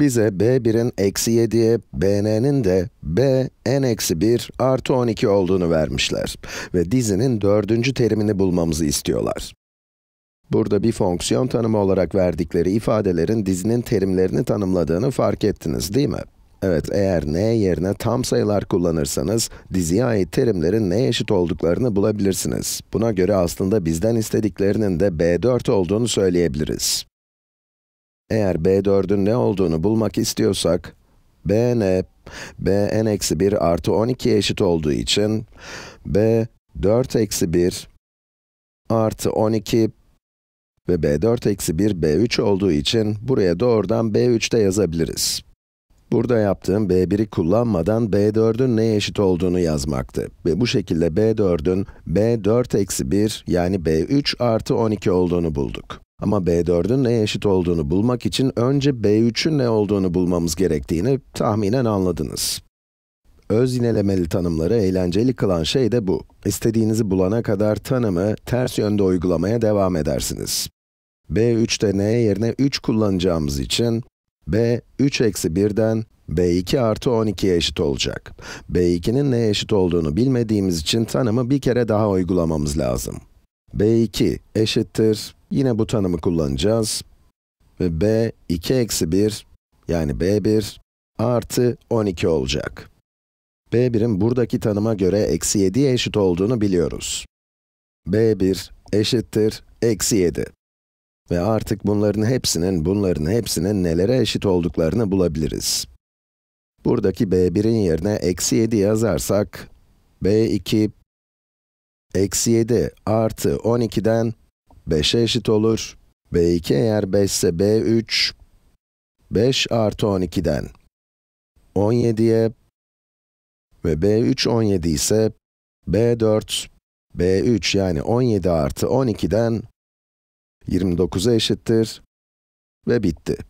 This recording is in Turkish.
bize b1'in eksi 7'ye, bn'nin de b n eksi 1 artı 12 olduğunu vermişler. Ve dizinin dördüncü terimini bulmamızı istiyorlar. Burada bir fonksiyon tanımı olarak verdikleri ifadelerin dizinin terimlerini tanımladığını fark ettiniz değil mi? Evet, eğer n yerine tam sayılar kullanırsanız, diziye ait terimlerin n'ye eşit olduklarını bulabilirsiniz. Buna göre aslında bizden istediklerinin de b4 olduğunu söyleyebiliriz. Eğer b4'ün ne olduğunu bulmak istiyorsak, bn, bn eksi 1 artı 12 eşit olduğu için, b 4 eksi 1 artı 12 ve b4 eksi 1 b3 olduğu için buraya doğrudan b3 de yazabiliriz. Burada yaptığım b1'i kullanmadan b4'ün neye eşit olduğunu yazmaktı. Ve bu şekilde b4'ün b4 eksi 1 yani b3 artı 12 olduğunu bulduk. Ama b4'ün neye eşit olduğunu bulmak için önce b3'ün ne olduğunu bulmamız gerektiğini tahminen anladınız. Öz yinelemeli tanımları eğlenceli kılan şey de bu. İstediğinizi bulana kadar tanımı ters yönde uygulamaya devam edersiniz. b3'te n yerine 3 kullanacağımız için b 3 eksi 1'den b2 artı 12'ye eşit olacak. b2'nin neye eşit olduğunu bilmediğimiz için tanımı bir kere daha uygulamamız lazım b2 eşittir, yine bu tanımı kullanacağız. Ve b 2 eksi 1, yani b1 artı 12 olacak. b1'in buradaki tanıma göre eksi 7'ye eşit olduğunu biliyoruz. b1 eşittir eksi 7. Ve artık bunların hepsinin, bunların hepsinin nelere eşit olduklarını bulabiliriz. Buradaki b1'in yerine eksi 7 yazarsak, b2 Eksi 7 artı 12'den 5'e eşit olur. b2 eğer 5 ise b3, 5 artı 12'den 17'ye ve b3 17 ise b4, b3 yani 17 artı 12'den 29'a eşittir ve bitti.